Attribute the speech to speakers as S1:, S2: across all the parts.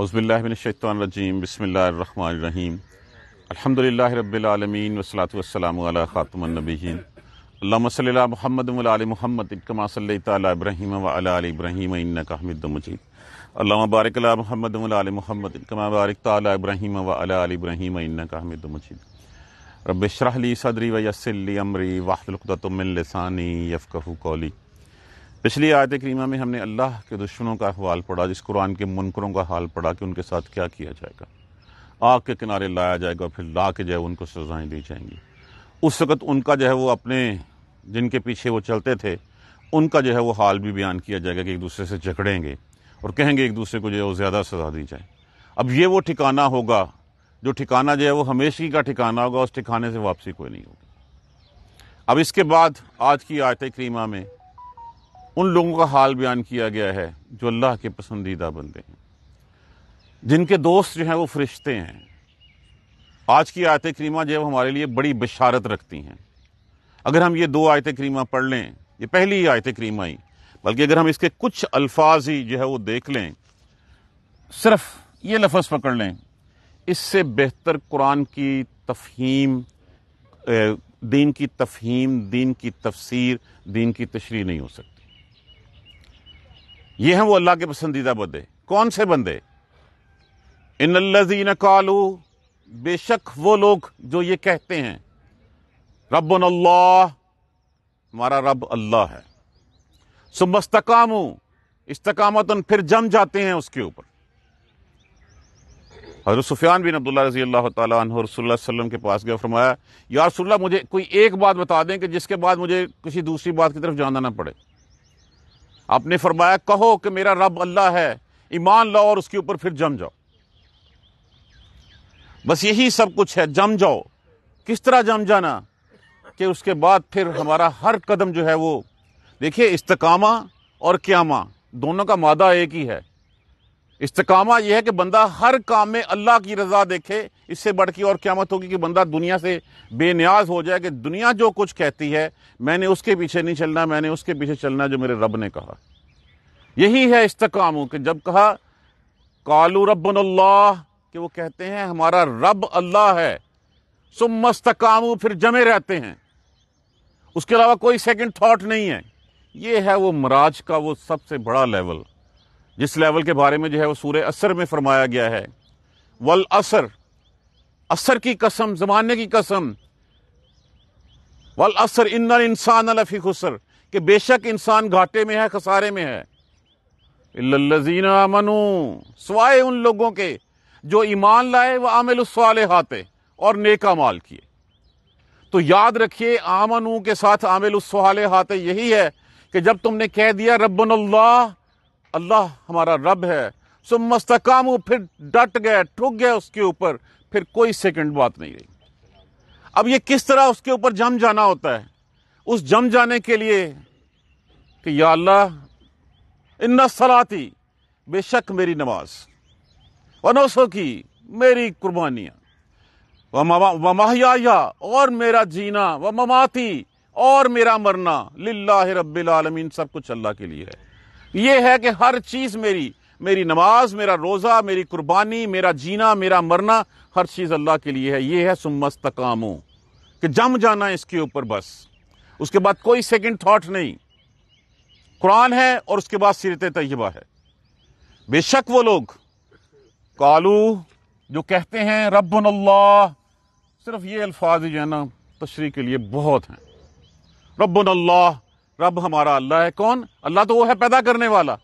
S1: औज़बिल्लिनशैतरजीम बसमीम अलहमदिल्ला रबीआलमीन वसलातम ख़ातमनबीन अल्लाह महमद महमद इकमा सल तब्राहीम वाल इब्राहीम मजीद अल्लाह बारक महमद महमद इकमा बारक तब्राहीम वाल इब्राहीम मजीद रबशरहली सदरी वयसली अमरी वाहतुल्तमिलसानी यफ़ू कौली पिछली आयत करीमा में हमने अल्लाह के दुश्मनों का हवाल पढ़ा जिस कुरान के मुनकरों का हाल पढ़ा कि उनके साथ क्या किया जाएगा आग के किनारे लाया जाएगा फिर ला के जो है उनको सजाएं दी जाएंगी उस वक़्त उनका जो है वो अपने जिनके पीछे वो चलते थे उनका जो है वो हाल भी बयान किया जाएगा कि एक दूसरे से झगड़ेंगे और कहेंगे एक दूसरे को जो है वो ज़्यादा सजा दी जाए अब ये वो ठिकाना होगा जो ठिकाना जो है वो हमेशगी का ठिकाना होगा उस ठिकाने से वापसी कोई नहीं होगी अब इसके बाद आज की आयत करीमा में उन लोगों का हाल बयान किया गया है जो अल्लाह के पसंदीदा बंदे हैं जिनके दोस्त जो हैं वो फरिश्ते हैं आज की आयत करीमा जो है हमारे लिए बड़ी बशारत रखती हैं अगर हम ये दो आयत करीमा पढ़ लें ये पहली ही आयत करीमा ही बल्कि अगर हम इसके कुछ अल्फाज ही जो है वो देख लें सिर्फ ये लफ्ज़ पकड़ लें इससे बेहतर कुरान की तफहीम दीन की तफहीम दीन की तफसीर दीन की तशरी नहीं हो सकती ये हैं वो अल्लाह के पसंदीदा बंदे कौन से बंदे इन अल्लाजीन कालू बेशक वो लोग जो ये कहते हैं रब अल्लाह हमारा रब अल्लाह है सुमस्तकाम इस्तकामतन फिर जम जाते हैं उसके ऊपर हजरत सुफियान बिन अब्दुल्ला रजी अल्लाह तसोल्ला के पास गया फरमाया यार सुल्ला मुझे कोई एक बात बता दें कि जिसके बाद मुझे किसी दूसरी बात की तरफ जाना ना पड़े आपने फरमाया कहो कि मेरा रब अल्लाह है ईमान लाओ और उसके ऊपर फिर जम जाओ बस यही सब कुछ है जम जाओ किस तरह जम जाना कि उसके बाद फिर हमारा हर कदम जो है वो देखिए इस्तकामा और क्यामा दोनों का मादा एक ही है इस्तकामा यह है कि बंदा हर काम में अल्लाह की रजा देखे इससे बढ़ के और क्यामत होगी कि बंदा दुनिया से बेनियाज हो जाए कि दुनिया जो कुछ कहती है मैंने उसके पीछे नहीं चलना मैंने उसके पीछे चलना जो मेरे रब ने कहा यही है इस्तकाम कि जब कहा कालू रबन कि वो कहते हैं हमारा रब अल्लाह है सुमस्तकाम फिर जमे रहते हैं उसके अलावा कोई सेकंड थॉट नहीं है ये है वो मराज का वो सबसे बड़ा लेवल जिस लेवल के बारे में जो है वो सूर्य असर में फरमाया गया है वल असर असर की कसम जमाने की कसम वल असर इन इंसान अलफी खुसर कि बेशक इंसान घाटे में है खसारे में है मनु सवाए उन लोगों के जो ईमान लाए वह आमिल हाथे और नेका माल किए तो याद रखिए आमनू के साथ आमिल हाथे यही है कि जब तुमने कह दिया रबन अल्लाह अल्लाह हमारा रब है सो मस्तकाम वो फिर डट गया ठुक गया उसके ऊपर फिर कोई सेकंड बात नहीं रही अब ये किस तरह उसके ऊपर जम जाना होता है उस जम जाने के लिए कि या अल्लाह इन्ना सलाती बेशक मेरी नमाज वनौसों की मेरी कुर्बानियाँ व माहिया और मेरा जीना व ममाती और मेरा मरना लिल्लाह रब्बिल आलमीन सब कुछ अल्लाह के लिए है ये है कि हर चीज़ मेरी मेरी नमाज मेरा रोज़ा मेरी कुर्बानी मेरा जीना मेरा मरना हर चीज़ अल्लाह के लिए है ये है कामों कि जम जाना इसके ऊपर बस उसके बाद कोई सेकंड थॉट नहीं कुरान है और उसके बाद सीरत तयबा है बेशक वो लोग कालू जो कहते हैं रब्ला सिर्फ ये अल्फाज जो है ना तशरी के लिए बहुत हैं रब्ला रब हमारा अल्लाह है कौन अल्लाह तो वो है पैदा करने वाला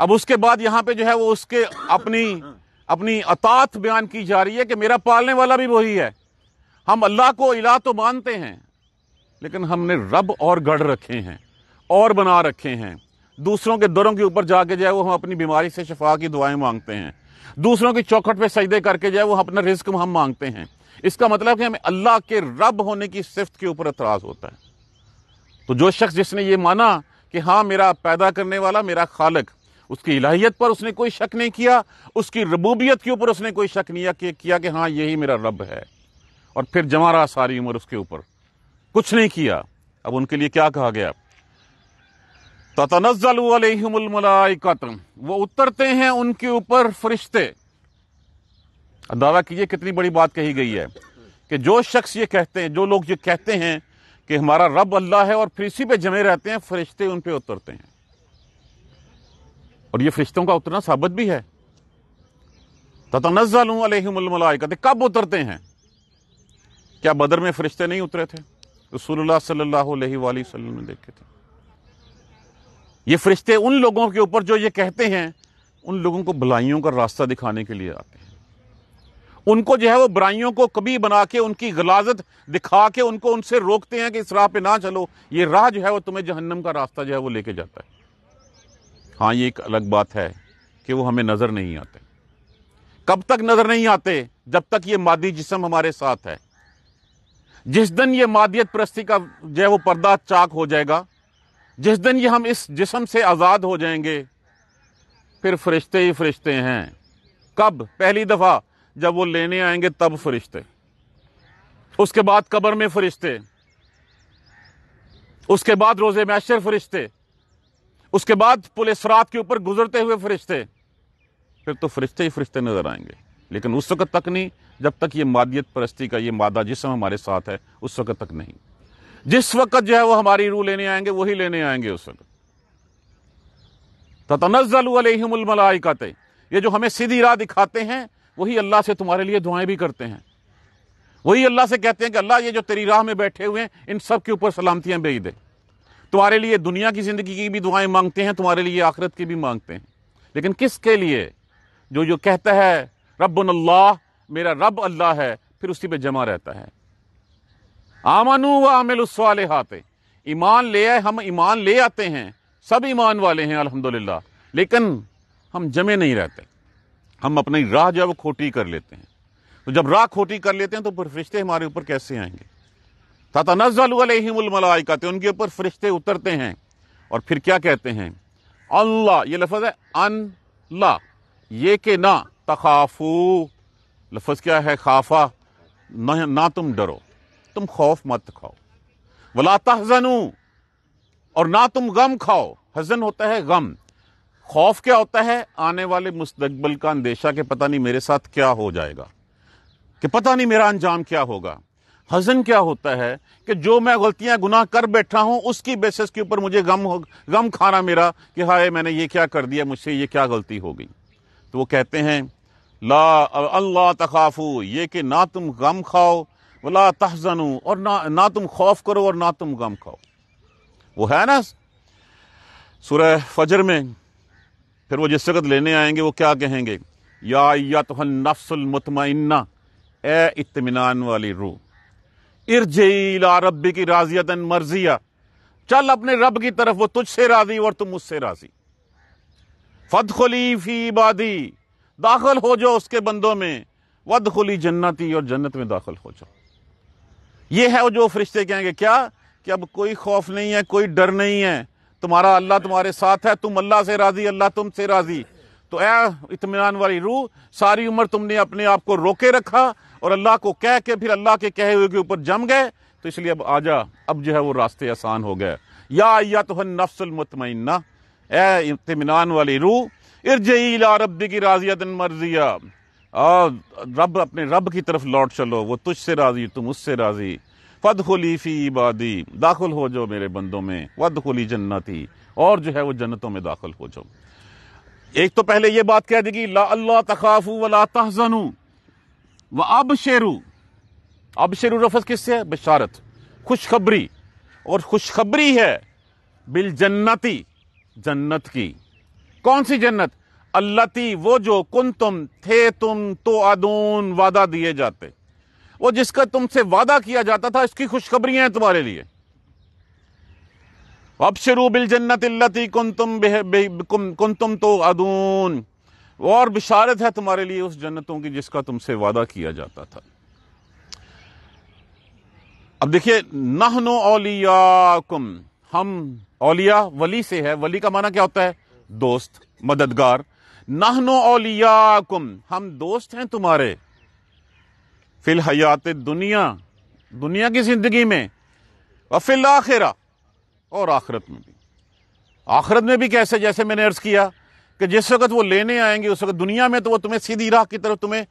S1: अब उसके बाद यहां पे जो है वो उसके अपनी अपनी अतात बयान की जा रही है कि मेरा पालने वाला भी वही है हम अल्लाह को इला तो मानते हैं लेकिन हमने रब और गढ़ रखे हैं और बना रखे हैं दूसरों के दरों के ऊपर जाके जो है वो हम अपनी बीमारी से शफा की दुआएं मांगते हैं दूसरों की चौखट पे सजदे करके जो है वो अपना रिस्क हम मांगते हैं इसका मतलब कि हमें अल्लाह के रब होने की सिफ्त के ऊपर एतराज़ होता है तो जो शख्स जिसने ये माना कि हाँ मेरा पैदा करने वाला मेरा खालक उसकी इलाहियत पर उसने कोई शक नहीं किया उसकी रबूबियत के ऊपर उसने कोई शक नहीं किया कि हाँ यही मेरा रब है और फिर जमा रहा सारी उम्र उसके ऊपर कुछ नहीं किया अब उनके लिए क्या कहा गया ततनजलमलाइकत वो उतरते हैं उनके ऊपर फरिश्ते दावा कीजिए कितनी बड़ी बात कही गई है कि जो शख्स ये कहते हैं जो लोग ये कहते हैं कि हमारा रब अल्लाह है और फिर इसी पे जमे रहते हैं फरिश्ते उन पे उतरते हैं और ये फरिश्तों का उतरना साबित भी है ततनजलू कहते कब उतरते हैं क्या बदर में फरिश्ते नहीं उतरे थे रसूलुल्लाह सल्लल्लाहु अलैहि ने देखे थे ये फरिश्ते उन लोगों के ऊपर जो ये कहते हैं उन लोगों को भलाइयों का रास्ता दिखाने के लिए आते हैं उनको जो है वो बुराइयों को कभी बना के उनकी गलाजत दिखा के उनको उनसे रोकते हैं कि इस राह पे ना चलो ये राह जो है वो तुम्हें जहन्नम का रास्ता जो है वो लेके जाता है हाँ ये एक अलग बात है कि वो हमें नज़र नहीं आते कब तक नज़र नहीं आते जब तक ये मादी जिसम हमारे साथ है जिस दिन ये मादियत प्रस्ती का जो है वो पर्दा चाक हो जाएगा जिस दिन ये हम इस जिसम से आज़ाद हो जाएंगे फिर फरिश्ते ही फरिश्ते हैं कब पहली दफ़ा जब वो लेने आएंगे तब फरिश्ते उसके बाद कबर में फरिश्ते उसके बाद रोजे मैशर फरिश्ते उसके बाद पुलिस रात के ऊपर गुजरते हुए फरिश्ते फिर तो फरिश्ते ही फरिश्ते नजर आएंगे लेकिन उस वक्त तक नहीं जब तक ये मादियत परस्ती का ये मादा जिसम हमारे साथ है उस वक्त तक नहीं जिस वक्त जो है वो हमारी रूह लेने आएंगे वही लेने आएंगे उस वक्त तनजल ये जो हमें सीधी राह दिखाते हैं वही अल्लाह से तुम्हारे लिए दुआएं भी करते हैं वही अल्लाह से कहते हैं कि अल्लाह ये जो तेरी राह में बैठे हुए हैं इन सब के ऊपर सलामतियाँ भेज दे तुम्हारे लिए दुनिया की ज़िंदगी की भी दुआएं मांगते हैं तुम्हारे लिए आखिरत की भी मांगते हैं लेकिन किसके लिए जो जो कहता है रब अल्लाह मेरा रब अल्लाह है फिर उसी पर जमा रहता है आमनु व आमिल हाथ ईमान ले आए हम ईमान ले आते हैं सब ईमान वाले हैं अल्हम्दुलिल्लाह लेकिन हम जमे नहीं रहते हम अपनी राह जो है वो खोटी कर लेते हैं तो जब राह खोटी कर लेते हैं तो फिर फरिश्ते हमारे ऊपर कैसे आएंगे ताता हैं उनके ऊपर फरिश्ते उतरते हैं और फिर क्या कहते हैं अल्लाह ये लफज है अन ला ये के ना तखाफू लफज क्या है खाफा ना, ना तुम डरो तुम खौफ मत खाओ वला तहजनू और ना तुम गम खाओ हजन होता है गम खौफ क्या होता है आने वाले मुस्तबल का अंदेशा कि पता नहीं मेरे साथ क्या हो जाएगा कि पता नहीं मेरा अंजाम क्या होगा हजन क्या होता है कि जो मैं गलतियां गुनाह कर बैठा हूं उसकी बेसिस के ऊपर मुझे गम गम खाना मेरा कि हाय मैंने ये क्या कर दिया मुझसे ये क्या गलती हो गई तो वो कहते हैं ला अल्लाह तखाफू ये कि ना तुम गम खाओ वला तहजन और ना ना तुम खौफ करो और ना तुम गम खाओ वो है ना सुरह फजर में फिर वो जिस वक्त लेने आएंगे वो क्या कहेंगे या या तो नफ्समतमना ए इतमान वाली रूह इर्जीला रबी की राजियत मर्जिया चल अपने रब की तरफ वो तुझसे राजी और तुम मुझसे राजी फतखली फी बादी दाखिल हो जाओ उसके बंदों में वद खुली जन्नती और जन्नत में दाखिल हो जाओ ये है वो जो फरिश्ते कहेंगे क्या कि अब कोई खौफ नहीं है कोई डर नहीं है तुम्हारा अल्लाह तुम्हारे साथ है तुम अल्लाह से राजी अल्लाह तुमसे राजी तो ए इतमान वाली रूह सारी उम्र तुमने अपने आप को रोके रखा और अल्लाह को कह के फिर अल्लाह के कहे हुए के ऊपर जम गए तो इसलिए अब आ जा अब जो है वो रास्ते आसान हो गए या आइया तो नफ्सलमतमना ए इतमान वाली रूह इर्जला रब्दी की राजिया दिन मर्जिया रब अपने रब की तरफ लौट चलो वो तुझसे राजी तुम उससे राजी फद फी इबादी दाखिल हो जाओ मेरे बंदों में वद खुली जन्नती और जो है वो जन्नतों में दाखिल हो जाओ एक तो पहले ये बात कह देगी ला अल्लाह तखाफू वला तहजनू व अब शेरू अब शेरू रफस किससे है बशारत खुशखबरी और खुशखबरी है बिल जन्नती जन्नत की कौन सी जन्नत अल्लाती वो जो कुन तुम थे तुम तो आदून वादा दिए जाते वो जिसका तुमसे वादा किया जाता था इसकी खुशखबरियां हैं तुम्हारे लिए अब शुरू बिल जन्नत इल्लती तुम तो अदून और बिशारत है तुम्हारे लिए उस जन्नतों की जिसका तुमसे वादा किया जाता था अब देखिए नहनो औलियाकुम हम औलिया वली से है वली का माना क्या होता है दोस्त मददगार नहनो औलियाकुम हम दोस्त हैं तुम्हारे फिल हयात दुनिया दुनिया की जिंदगी में और फिल आखिरा और आखिरत में भी आखिरत में भी कैसे जैसे मैंने अर्ज किया कि जिस वक्त वो लेने आएंगे उस वक्त दुनिया में तो वो तुम्हें सीधी राह की तरफ तुम्हें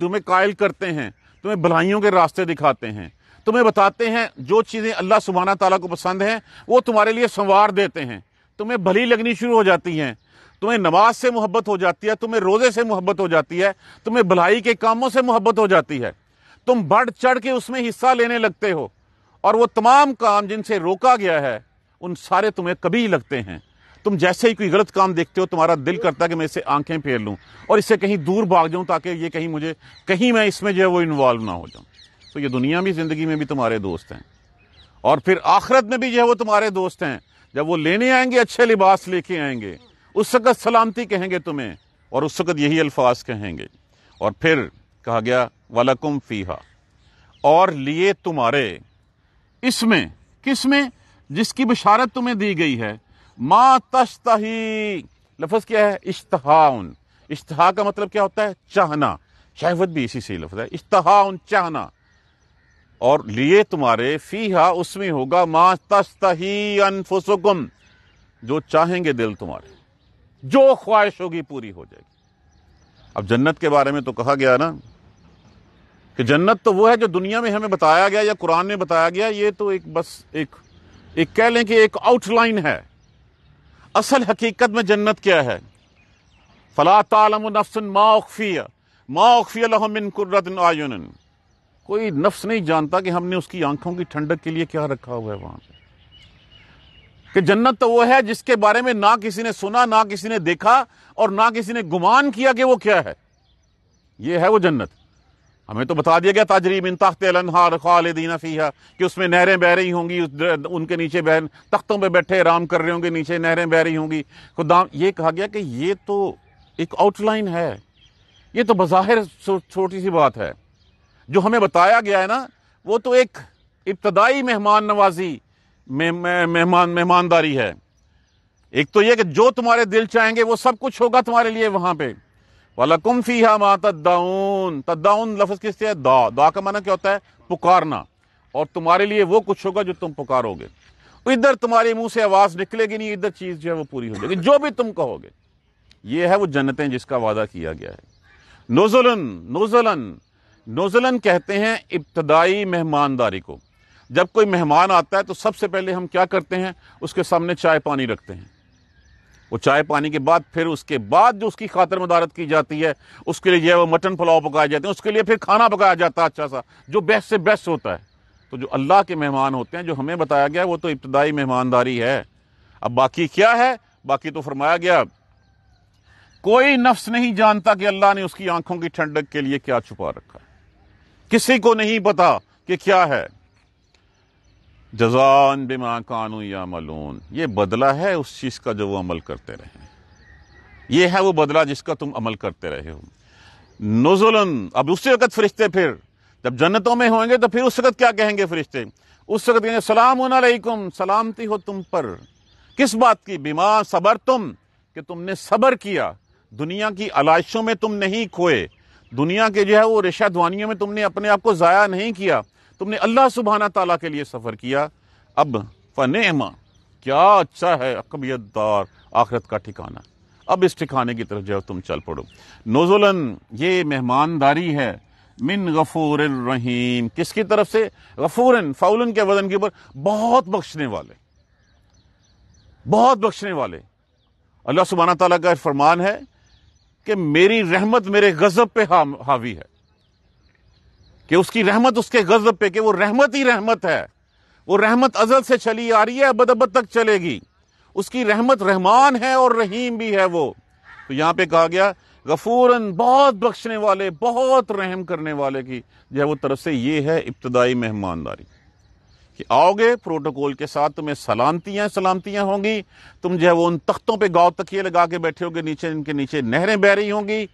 S1: तुम्हें कायल करते हैं तुम्हें भलाइयों के रास्ते दिखाते हैं तुम्हें बताते हैं जो चीज़ें अल्लाह सुबहाना ताला को पसंद हैं वो तुम्हारे लिए संवार देते हैं तुम्हें भली लगनी शुरू हो जाती हैं तुम्हें नमाज से मोहब्बत हो जाती है तुम्हें रोज़े से मोहब्बत हो जाती है तुम्हें भलाई के कामों से मोहब्बत हो जाती है तुम बढ़ चढ़ के उसमें हिस्सा लेने लगते हो और वो तमाम काम जिनसे रोका गया है उन सारे तुम्हें कभी लगते हैं तुम जैसे ही कोई गलत काम देखते हो तुम्हारा दिल करता है कि मैं इसे आंखें फेर लूँ और इससे कहीं दूर भाग जाऊं ताकि ये कहीं मुझे कहीं मैं इसमें जो है वो इन्वॉल्व ना हो जाऊं तो ये दुनिया भी ज़िंदगी में भी तुम्हारे दोस्त हैं और फिर आखिरत में भी जो है वो तुम्हारे दोस्त हैं जब वो लेने आएंगे अच्छे लिबास लेके आएंगे उस वक़्त सलामती कहेंगे तुम्हें और उस वक़्त यही अल्फाज कहेंगे और फिर कहा गया वलकुम फ़ीहा और लिए तुम्हारे इसमें किस में जिसकी बशारत तुम्हें दी गई है माँ तश्ताही लफ्ज़ क्या है इश्तहाउन इश्तहा का मतलब क्या होता है चाहना शहवत भी इसी से लफ्ज़ है इश्तहाउन चाहना और लिए तुम्हारे फ़ीहा उसमें होगा माँ तश्ताही अनफुसुकुम जो चाहेंगे दिल तुम्हारे जो ख्वाहिश होगी पूरी हो जाएगी अब जन्नत के बारे में तो कहा गया ना कि जन्नत तो वो है जो दुनिया में हमें बताया गया या कुरान में बताया गया ये तो एक बस एक एक कह लें कि एक आउटलाइन है असल हकीकत में जन्नत क्या है फला तालम नफसन माफिया कोई नफ्स नहीं जानता कि हमने उसकी आंखों की ठंडक के लिए क्या रखा हुआ है वहां पर कि जन्नत तो वो है जिसके बारे में ना किसी ने सुना ना किसी ने देखा और ना किसी ने गुमान किया कि वो क्या है ये है वो जन्नत हमें तो बता दिया गया ताजरीब इन तख्त अलहार खालदीना फ़ीहा कि उसमें नहरें बह रही होंगी उनके नीचे बह तख्तों पे बैठे आराम कर रहे होंगे नीचे नहरें बह रही होंगी खुदाम ये कहा गया कि ये तो एक आउटलाइन है ये तो बज़ाहिर छोटी सी बात है जो हमें बताया गया है ना वो तो एक इब्तदाई मेहमान नवाजी मेहमान मेहमानदारी है एक तो यह कि जो तुम्हारे दिल चाहेंगे वो सब कुछ होगा तुम्हारे लिए वहां पे फी हा मा तद्दाउन तद्दाउन लफ्ज किसते है दा दा का माना क्या होता है पुकारना और तुम्हारे लिए वो कुछ होगा जो तुम पुकारोगे इधर तुम्हारे मुंह से आवाज निकलेगी नहीं इधर चीज जो है वो पूरी हो जाएगी जो भी तुम कहोगे ये है वो जन्नतें जिसका वादा किया गया है नोजलन नोजलन नोजलन कहते हैं इब्तदाई मेहमानदारी को जब कोई मेहमान आता है तो सबसे पहले हम क्या करते हैं उसके सामने चाय पानी रखते हैं वो चाय पानी के बाद फिर उसके बाद जो उसकी खातर मदारत की जाती है उसके लिए जो है वो मटन पुलाव पकाए जाते हैं उसके लिए फिर खाना पकाया जाता है अच्छा सा जो बेस्ट से बेस्ट होता है तो जो अल्लाह के मेहमान होते हैं जो हमें बताया गया वो तो इब्तदाई मेहमानदारी है अब बाकी क्या है बाकी तो फरमाया गया कोई नफ्स नहीं जानता कि अल्लाह ने उसकी आंखों की ठंडक के लिए क्या छुपा रखा है किसी को नहीं पता कि क्या है जजान बिमा कानू या मलून ये बदला है उस चीज़ का जो वो अमल करते रहे ये है वो बदला जिसका तुम अमल करते रहे हो नजुलन अब उसी वक्त फरिश्ते फिर जब जन्नतों में होंगे तो फिर उस वक्त क्या कहेंगे फरिश्ते उस वक्त कहेंगे सलाम सलामती हो तुम पर किस बात की बीमा सबर तुम कि तुमने सबर किया दुनिया की आलाइशों में तुम नहीं खोए दुनिया के जो है वो रिशा दुआनियों में तुमने अपने आप को ज़ाया नहीं किया तुमने अल्लाह सुबहाना तला के लिए सफ़र किया अब फ़नेमा क्या अच्छा है अकबियतदार आखरत का ठिकाना अब इस ठिकाने की तरफ जाओ तुम चल पड़ो नोजोलन ये मेहमानदारी है मिन गफूर रहीम किसकी तरफ से गफूरन फाउलन के वजन के ऊपर बहुत बख्शने वाले बहुत बख्शने वाले अल्लाह सुबहाना तला का फरमान है कि मेरी रहमत मेरे गजब पे हावी है कि उसकी रहमत उसके गजब पे कि वो रहमत ही रहमत है वो रहमत अजल से चली आ रही है अबद अबद तक चलेगी उसकी रहमत रहमान है और रहीम भी है वो तो यहाँ पे कहा गया गफूरन बहुत बख्शने वाले बहुत रहम करने वाले की जो है वो तरफ से ये है इब्तदाई मेहमानदारी कि आओगे प्रोटोकॉल के साथ तुम्हें सलामतियां सलामतियां होंगी तुम जो है वो उन तख्तों पे गाव तकिए लगा के बैठे होगे नीचे इनके नीचे नहरें बह रही होंगी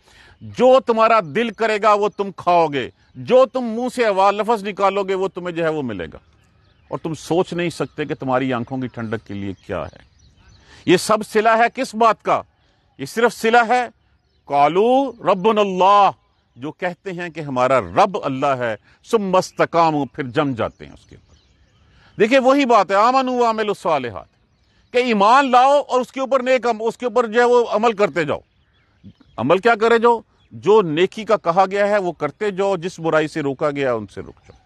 S1: जो तुम्हारा दिल करेगा वो तुम खाओगे जो तुम मुंह से आवाज लफज निकालोगे वो तुम्हें जो है वो मिलेगा और तुम सोच नहीं सकते कि तुम्हारी आंखों की ठंडक के लिए क्या है ये सब सिला है किस बात का ये सिर्फ सिला है कालू रबन जो कहते हैं कि हमारा रब अल्लाह है सुम मस्तकाम फिर जम जाते हैं उसके देखिए वही बात है आमन वामिल सालहत कि ईमान लाओ और उसके ऊपर नेक उसके ऊपर जो है वो अमल करते जाओ अमल क्या करे जाओ जो नेकी का कहा गया है वो करते जाओ जिस बुराई से रोका गया उनसे रुक जाओ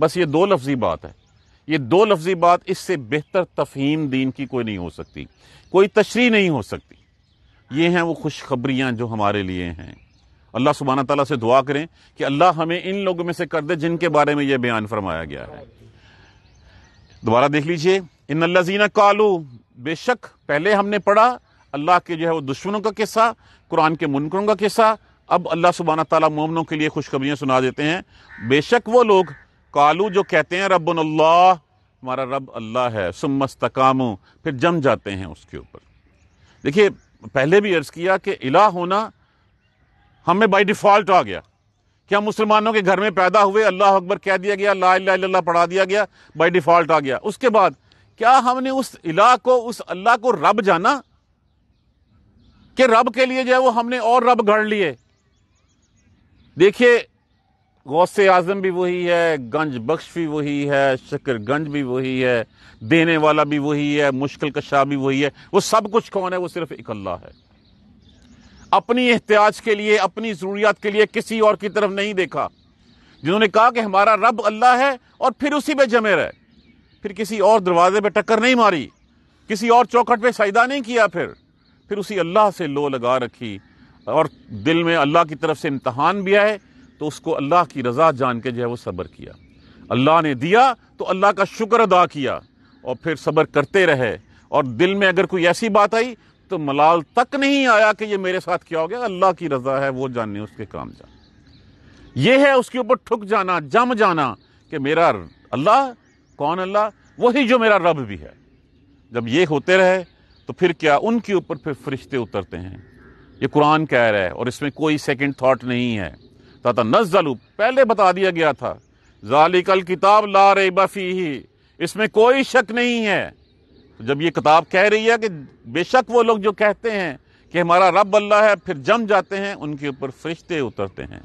S1: बस ये दो लफ्जी बात है ये दो लफ्जी बात इससे बेहतर तफहीम दीन की कोई नहीं हो सकती कोई तशरी नहीं हो सकती ये हैं वो खुशखबरियाँ जो हमारे लिए हैं अल्लाह सुबहाना तला से दुआ करें कि अल्लाह हमें इन लोगों में से कर दे जिनके बारे में यह बयान फरमाया गया है दोबारा देख लीजिए इन लजीना कालू बेशक पहले हमने पढ़ा अल्लाह के जो है वो दुश्मनों का किस्सा कुरान के मुनकरों का किस्सा अब अल्लाह सुबहाना तला मोमनों के लिए खुशखबरियाँ सुना देते हैं बेशक वो लोग कालू जो कहते हैं रब हमारा रब अल्लाह है सुमस्तकाम फिर जम जाते हैं उसके ऊपर देखिए पहले भी अर्ज़ किया कि इला होना हमें बाई डिफ़ॉल्ट आ गया क्या मुसलमानों के घर में पैदा हुए अल्लाह अकबर कह दिया गया ला अल्लाह पढ़ा दिया गया बाई डिफ़ॉल्ट आ गया उसके बाद क्या हमने उस इलाह को उस अल्लाह को रब जाना कि रब के लिए जो है वो हमने और रब गढ़ लिए देखिए गौसे आजम भी वही है गंज बख्श भी वही है गंज भी वही है देने वाला भी वही है मुश्किल कशा भी वही है वो सब कुछ कौन है वो सिर्फ एक अल्लाह है अपनी एहतियाज के लिए अपनी ज़रूरियात के लिए किसी और की तरफ नहीं देखा जिन्होंने कहा कि हमारा रब अल्लाह है और फिर उसी पे जमे रहे फिर किसी और दरवाजे पे टक्कर नहीं मारी किसी और चौखट पे सजदा नहीं किया फिर फिर उसी अल्लाह से लो लगा रखी और दिल में अल्लाह की तरफ से इम्तहान भी आए तो उसको अल्लाह की रज़ा जान के जो है वो सब्र किया अल्लाह ने दिया तो अल्लाह का शुक्र अदा किया और फिर सब्र करते रहे और दिल में अगर कोई ऐसी बात आई तो मलाल तक नहीं आया कि ये मेरे साथ क्या हो गया अल्लाह की रजा है वो जानने उसके काम जान ये है उसके ऊपर ठुक जाना जम जाना कि मेरा अल्लाह कौन अल्लाह वही जो मेरा रब भी है जब ये होते रहे तो फिर क्या उनके ऊपर फिर फरिश्ते उतरते हैं ये कुरान कह रहा है और इसमें कोई सेकंड थॉट नहीं है ताता नजलू पहले बता दिया गया था जालिकल किताब ला रे बफी ही इसमें कोई शक नहीं है जब ये किताब कह रही है कि बेशक वो लोग जो कहते हैं कि हमारा रब अल्लाह है फिर जम जाते हैं उनके ऊपर फरिश्ते उतरते हैं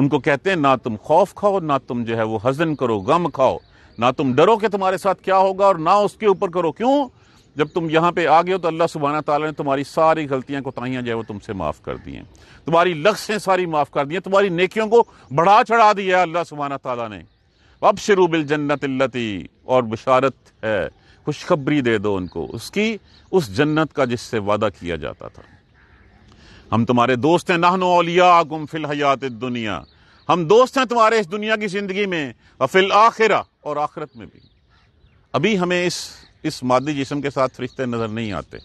S1: उनको कहते हैं ना तुम खौफ खाओ ना तुम जो है वो हजन करो गम खाओ ना तुम डरो कि तुम्हारे साथ क्या होगा और ना उसके ऊपर करो क्यों जब तुम यहाँ पे आ गए हो तो अल्लाह सुबहाना तला ने तुम्हारी सारी गलतियाँ कोताहियाँ जो है वो तुमसे माफ़ कर दी हैं तुम्हारी लक्ष्य सारी माफ़ कर दी हैं तुम्हारी नेकियों को बढ़ा चढ़ा दिया है अल्लाह सुबहाना तला ने अब शरूबिल जन्नत और बशारत है खुशखबरी दे दो उनको उसकी उस जन्नत का जिससे वादा किया जाता था हम तुम्हारे दोस्त हैं नाहनो अलिया गुम फिल हयात दुनिया हम दोस्त हैं तुम्हारे इस दुनिया की ज़िंदगी में अफिल आखिरा और आखिरत में भी अभी हमें इस इस मादी जिसम के साथ फरिश्ते नज़र नहीं आते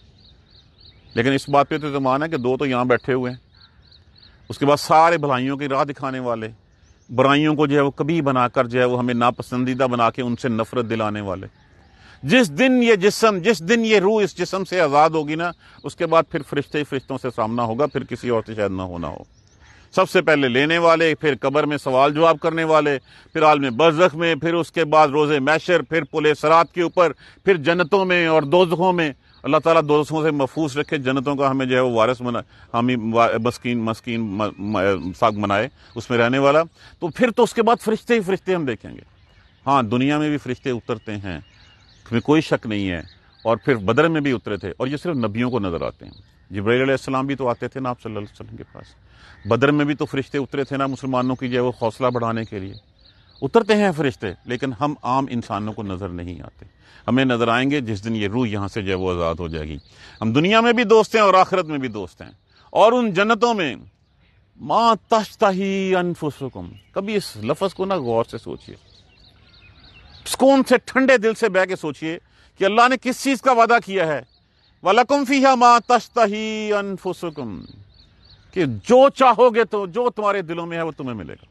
S1: लेकिन इस बात पे तो मान है कि दो तो यहाँ बैठे हुए हैं उसके बाद सारे भलाइयों की राह दिखाने वाले बुराइयों को जो है वो कभी बनाकर जो है वो हमें नापसंदीदा बना के उनसे नफरत दिलाने वाले जिस दिन ये जिसम जिस दिन ये रूह इस जिसम से आज़ाद होगी ना उसके बाद फिर फरिश्ते ही फरिश्तों से सामना होगा फिर किसी और से शायद ना होना हो सबसे पहले लेने वाले फिर कबर में सवाल जवाब करने वाले फिर आलम बरजख में फिर उसके बाद रोजे मैशर फिर पुले सरात के ऊपर फिर जन्नतों में और दोजखों में अल्लाह ताला दोस्तों से महफूज रखे जन्नतों का हमें जो है वो वारस बना ही मस्किन मस्किन साग बनाए उसमें रहने वाला तो फिर तो उसके बाद फरिश्ते ही फरिश्ते हम देखेंगे हाँ दुनिया में भी फरिश्ते उतरते हैं इसमें कोई शक नहीं है और फिर बदर में भी उतरे थे और ये सिर्फ नबियों को नज़र आते हैं जब्राईसम भी तो आते थे ना आप वसल्लम के पास बदर में भी तो फरिश्ते उतरे थे ना मुसलमानों की जो वो हौसला बढ़ाने के लिए उतरते हैं फरिश्ते लेकिन हम आम इंसानों को नज़र नहीं आते हमें नज़र आएंगे जिस दिन ये रूह यहाँ से जो है वो आज़ाद हो जाएगी हम दुनिया में भी दोस्त हैं और आखिरत में भी दोस्त हैं और उन जन्नतों में माँ तश्ता ही अनफुसकुम कभी इस लफ्ज़ को ना गौर से सोचिए सुकून से ठंडे दिल से बह के सोचिए कि अल्लाह ने किस चीज़ का वादा किया है वलकुम फ़िया मा तश्तही अनफुसकुम कि जो चाहोगे तो जो तुम्हारे दिलों में है वो तुम्हें मिलेगा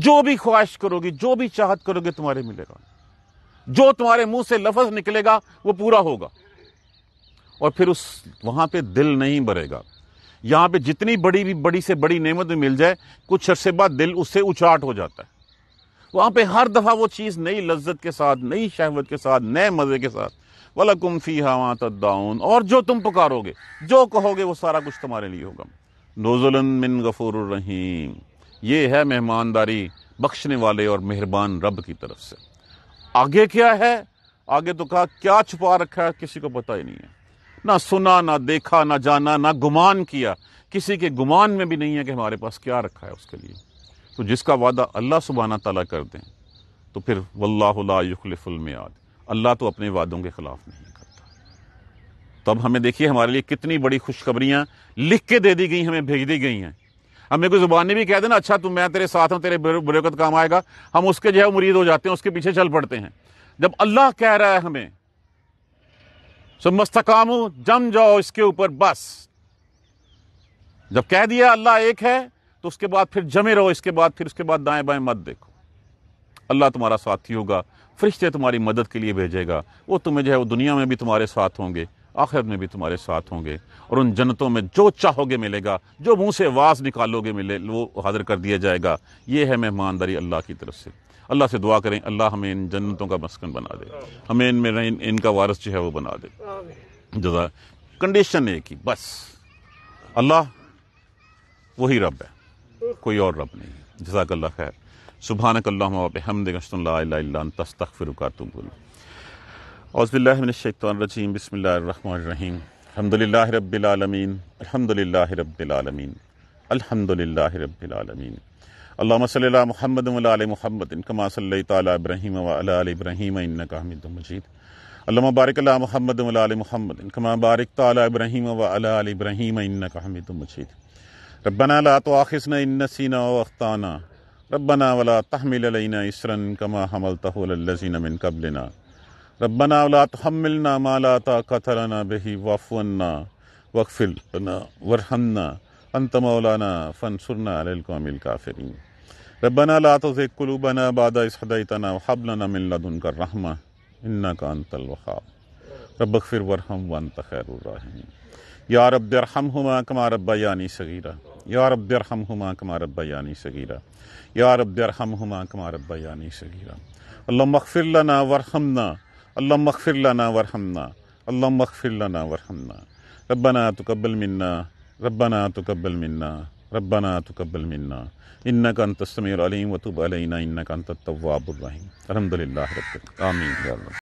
S1: जो भी ख्वाहिश करोगी जो भी चाहत करोगे तुम्हारे मिलेगा जो तुम्हारे मुंह से लफज निकलेगा वो पूरा होगा और फिर उस वहां पे दिल नहीं भरेगा यहां पे जितनी बड़ी भी बड़ी से बड़ी नेमत मिल जाए कुछ अरसे बाद दिल उससे उछाट हो जाता है वहाँ पे हर दफ़ा वो चीज़ नई लज्जत के साथ नई शहवत के साथ नए मज़े के साथ वाला फ़ी हवा तदाउन और जो तुम पुकारोगे जो कहोगे वो सारा कुछ तुम्हारे लिए होगा नोजुल मिन गफूर रहीम ये है मेहमानदारी बख्शने वाले और मेहरबान रब की तरफ से आगे क्या है आगे तो कहा क्या छुपा रखा है किसी को पता ही नहीं है ना सुना ना देखा ना जाना ना गुमान किया किसी के गुमान में भी नहीं है कि हमारे पास क्या रखा है उसके लिए तो जिसका वादा अल्लाह सुबहाना तला कर दें तो फिर वल्लाखलफ़ुलमियाद अल्लाह तो अपने वादों के ख़िलाफ़ नहीं करता तब हमें देखिए हमारे लिए कितनी बड़ी खुशखबरियाँ लिख के दे दी गई हमें भेज दी गई हैं हमें कोई ज़ुबानी भी कह देना अच्छा तुम मैं तेरे साथ हूँ तेरे बुरेकत काम आएगा हम उसके जो है मुरीद हो जाते हैं उसके पीछे चल पड़ते हैं जब अल्लाह कह रहा है हमें सुमस्तकाम जम जाओ इसके ऊपर बस जब कह दिया अल्लाह एक है तो उसके बाद फिर जमे रहो इसके बाद फिर उसके बाद दाएं बाएं मत देखो अल्लाह तुम्हारा साथी होगा फरिश्ते तुम्हारी मदद के लिए भेजेगा वो तुम्हें जो है वो दुनिया में भी तुम्हारे साथ होंगे आखिरत में भी तुम्हारे साथ होंगे और उन जन्नतों में जो चाहोगे मिलेगा जो मुंह से आवाज़ निकालोगे मिले वो हाजिर कर दिया जाएगा ये है मेहमानदारी अल्लाह की तरफ से अल्लाह से दुआ करें अल्लाह हमें इन जन्नतों का मस्कन बना दे हमें इनमें इन, इनका वारस जो है वो बना दे जदा कंडीशन एक ही बस अल्लाह वही रब है कोई और रब नहीं जजाकल्ला खैर सुबह हमदन तस्तफ़िरतुल औज़बिल्लाशैतरजीम बसमीम अलहमदिल्ला रबालमीन अलहमदिल्ला रबालमीन अलहमदिल्ला रबालमीन अल्लाम महमद महमद कमा सल तब्राहीम वब्राहीम अल्लाह बारक महमद महमद कमा बारक तब्राहीम वब्राहीम इनकामिद ربنا لا تؤاخذنا إن نسينا وأخطأنا ربنا ولا تحمل علينا إسرا كما حملته على الذين من قبلنا ربنا ولا تحملنا ما لا طاقة لنا به واعف عنا واغفر لنا وارحمنا أنت مولانا فانصرنا على القوم الكافرين ربنا لا تزغ قلوبنا بعد إذ هديتنا وهب لنا من لدنك الرحمة إنك أنت الوهاب رب اغفر وارحم وأنت خير الراحمين يا رب ارحمهما كما ربياني صغيرا يا رب ارحمهما كما ربياني صغيرا يا رب ارحمهما كما ربياني صغيرا اللهم اغفر لنا وارحمنا اللهم اغفر لنا وارحمنا اللهم اغفر لنا وارحمنا ربنا تقبل منا ربنا تقبل منا ربنا تقبل منا انك انت السميع العليم وتب علينا انك انت التواب الرحيم الحمد لله رب العالمين امين يا رب